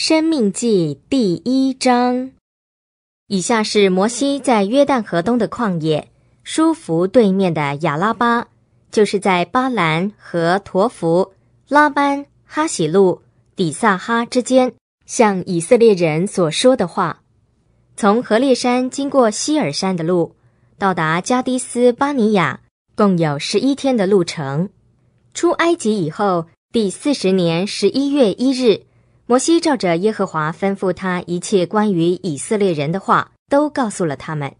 《生命记》第一章，以下是摩西在约旦河东的旷野，舒服对面的雅拉巴，就是在巴兰和陀福、拉班、哈喜路、底萨哈之间，向以色列人所说的话。从河烈山经过希尔山的路，到达加迪斯巴尼亚，共有十一天的路程。出埃及以后第四十年十一月一日。摩西照着耶和华吩咐他一切关于以色列人的话，都告诉了他们。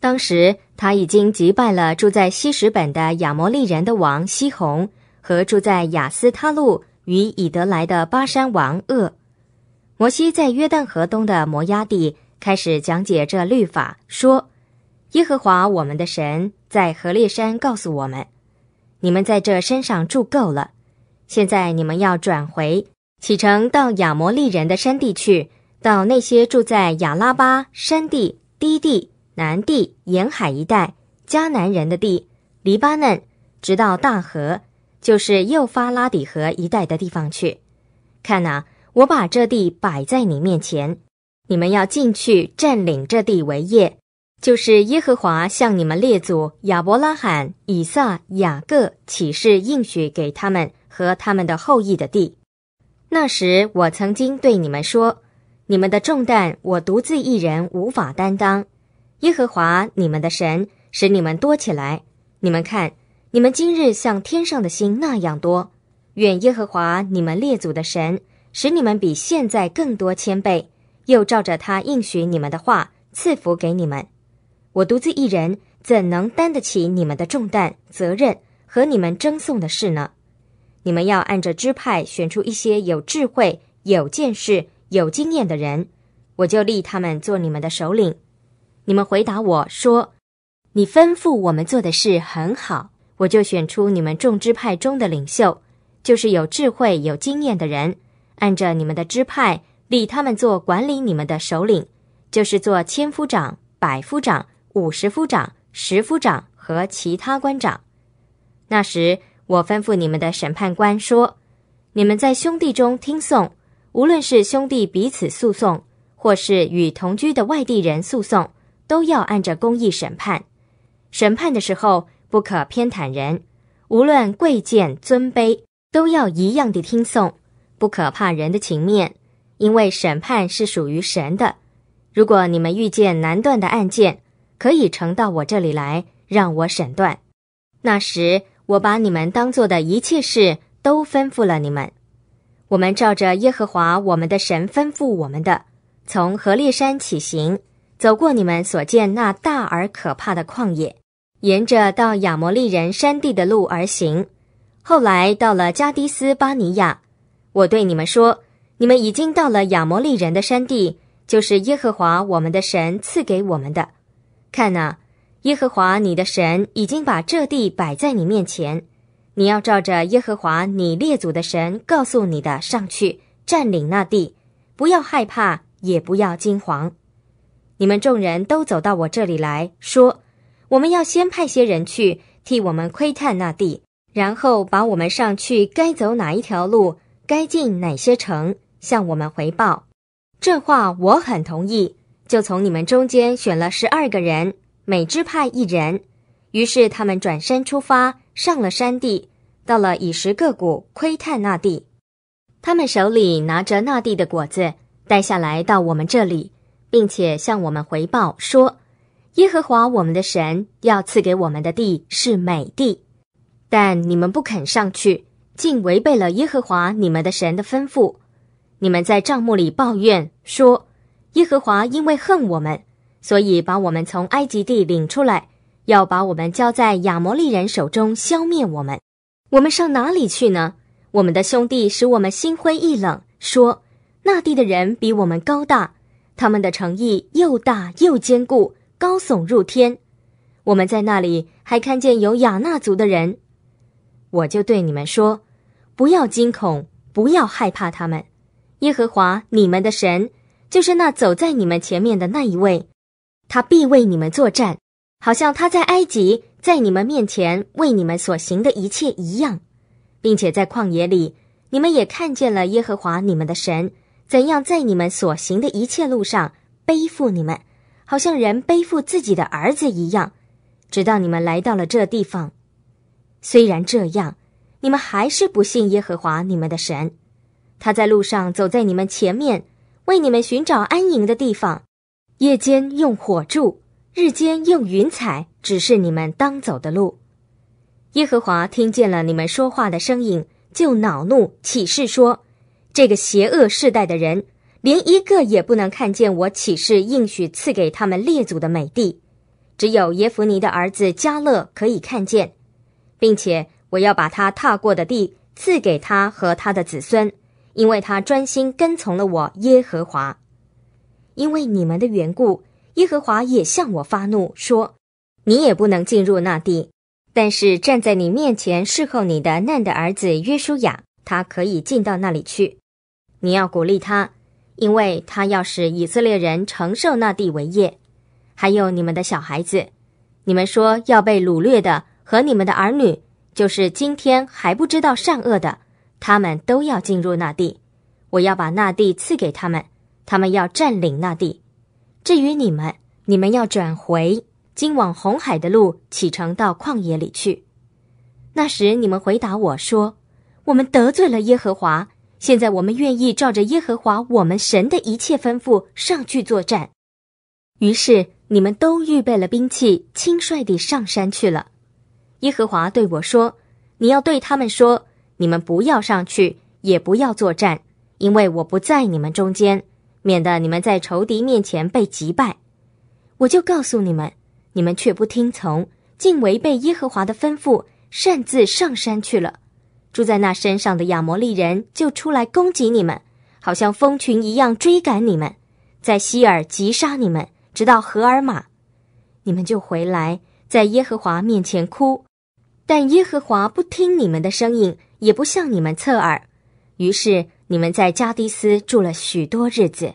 当时他已经击败了住在西什本的亚摩利人的王西红和住在亚斯他路与以德来的巴山王厄。摩西在约旦河东的摩崖地开始讲解这律法，说：“耶和华我们的神在何烈山告诉我们：你们在这山上住够了，现在你们要转回。”启程到亚摩利人的山地去，到那些住在亚拉巴山地、低地、南地、沿海一带、迦南人的地、黎巴嫩，直到大河，就是幼发拉底河一带的地方去。看呐，我把这地摆在你面前，你们要进去占领这地为业，就是耶和华向你们列祖亚伯拉罕、以撒、雅各启示应许给他们和他们的后裔的地。那时我曾经对你们说，你们的重担我独自一人无法担当。耶和华你们的神使你们多起来。你们看，你们今日像天上的心那样多。愿耶和华你们列祖的神使你们比现在更多千倍，又照着他应许你们的话赐福给你们。我独自一人怎能担得起你们的重担、责任和你们争讼的事呢？你们要按着支派选出一些有智慧、有见识、有经验的人，我就立他们做你们的首领。你们回答我说：“你吩咐我们做的事很好。”我就选出你们众支派中的领袖，就是有智慧、有经验的人，按着你们的支派立他们做管理你们的首领，就是做千夫长、百夫长、五十夫长、十夫长和其他官长。那时。我吩咐你们的审判官说：“你们在兄弟中听讼，无论是兄弟彼此诉讼，或是与同居的外地人诉讼，都要按着公义审判。审判的时候不可偏袒人，无论贵贱尊卑，都要一样的听讼，不可怕人的情面，因为审判是属于神的。如果你们遇见难断的案件，可以呈到我这里来，让我审断。那时。”我把你们当做的一切事都吩咐了你们。我们照着耶和华我们的神吩咐我们的，从何烈山起行，走过你们所见那大而可怕的旷野，沿着到亚摩利人山地的路而行。后来到了加迪斯巴尼亚，我对你们说：你们已经到了亚摩利人的山地，就是耶和华我们的神赐给我们的。看哪。耶和华你的神已经把这地摆在你面前，你要照着耶和华你列祖的神告诉你的上去占领那地，不要害怕，也不要惊惶。你们众人都走到我这里来说：“我们要先派些人去替我们窥探那地，然后把我们上去该走哪一条路，该进哪些城，向我们回报。”这话我很同意，就从你们中间选了十二个人。每支派一人，于是他们转身出发，上了山地，到了以实各谷，窥探那地。他们手里拿着那地的果子，带下来到我们这里，并且向我们回报说：“耶和华我们的神要赐给我们的地是美地，但你们不肯上去，竟违背了耶和华你们的神的吩咐。你们在帐幕里抱怨说：耶和华因为恨我们。”所以把我们从埃及地领出来，要把我们交在亚摩利人手中，消灭我们。我们上哪里去呢？我们的兄弟使我们心灰意冷，说：那地的人比我们高大，他们的诚意又大又坚固，高耸入天。我们在那里还看见有亚纳族的人。我就对你们说：不要惊恐，不要害怕他们。耶和华你们的神，就是那走在你们前面的那一位。他必为你们作战，好像他在埃及在你们面前为你们所行的一切一样，并且在旷野里，你们也看见了耶和华你们的神怎样在你们所行的一切路上背负你们，好像人背负自己的儿子一样，直到你们来到了这地方。虽然这样，你们还是不信耶和华你们的神，他在路上走在你们前面，为你们寻找安营的地方。夜间用火柱，日间用云彩，指示你们当走的路。耶和华听见了你们说话的声音，就恼怒，起誓说：“这个邪恶世代的人，连一个也不能看见我起誓应许赐给他们列祖的美地。只有耶弗尼的儿子加勒可以看见，并且我要把他踏过的地赐给他和他的子孙，因为他专心跟从了我耶和华。”因为你们的缘故，耶和华也向我发怒，说，你也不能进入那地。但是站在你面前侍候你的难的儿子约书亚，他可以进到那里去。你要鼓励他，因为他要使以色列人承受那地为业。还有你们的小孩子，你们说要被掳掠的和你们的儿女，就是今天还不知道善恶的，他们都要进入那地。我要把那地赐给他们。他们要占领那地。至于你们，你们要转回经往红海的路，启程到旷野里去。那时你们回答我说：“我们得罪了耶和华。现在我们愿意照着耶和华我们神的一切吩咐上去作战。”于是你们都预备了兵器，轻率地上山去了。耶和华对我说：“你要对他们说：你们不要上去，也不要作战，因为我不在你们中间。”免得你们在仇敌面前被击败，我就告诉你们，你们却不听从，竟违背耶和华的吩咐，擅自上山去了。住在那山上的亚摩利人就出来攻击你们，好像蜂群一样追赶你们，在希尔击杀你们，直到荷尔玛，你们就回来，在耶和华面前哭，但耶和华不听你们的声音，也不向你们侧耳，于是。你们在加迪斯住了许多日子。